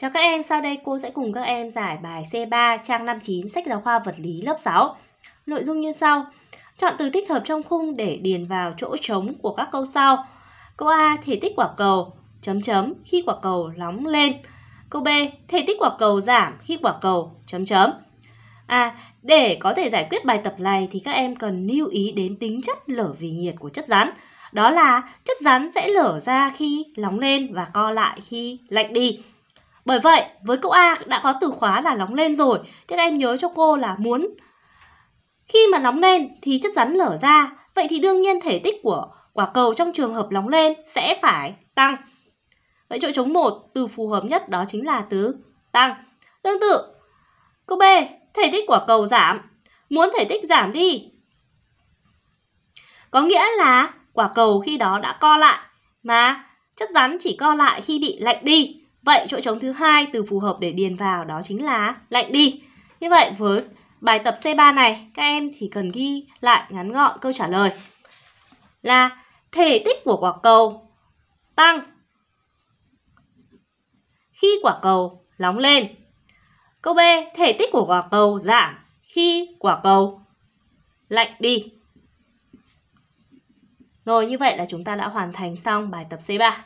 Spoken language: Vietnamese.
Chào các em, sau đây cô sẽ cùng các em giải bài C3 trang 59 sách giáo khoa vật lý lớp 6. Nội dung như sau. Chọn từ thích hợp trong khung để điền vào chỗ trống của các câu sau. Câu A, thể tích quả cầu, chấm chấm khi quả cầu nóng lên. Câu B, thể tích quả cầu giảm khi quả cầu, chấm chấm. À, để có thể giải quyết bài tập này thì các em cần lưu ý đến tính chất lở vì nhiệt của chất rắn. Đó là chất rắn sẽ lở ra khi nóng lên và co lại khi lạnh đi. Bởi vậy, với câu A đã có từ khóa là nóng lên rồi, thì các em nhớ cho cô là muốn. Khi mà nóng lên thì chất rắn lở ra, vậy thì đương nhiên thể tích của quả cầu trong trường hợp nóng lên sẽ phải tăng. Vậy chỗ chống 1, từ phù hợp nhất đó chính là từ tăng. Tương tự, câu B, thể tích quả cầu giảm. Muốn thể tích giảm đi. Có nghĩa là quả cầu khi đó đã co lại, mà chất rắn chỉ co lại khi bị lạnh đi. Vậy chỗ trống thứ hai từ phù hợp để điền vào đó chính là lạnh đi. Như vậy với bài tập C3 này, các em chỉ cần ghi lại ngắn gọn câu trả lời là thể tích của quả cầu tăng khi quả cầu nóng lên. Câu B, thể tích của quả cầu giảm khi quả cầu lạnh đi. Rồi như vậy là chúng ta đã hoàn thành xong bài tập C3.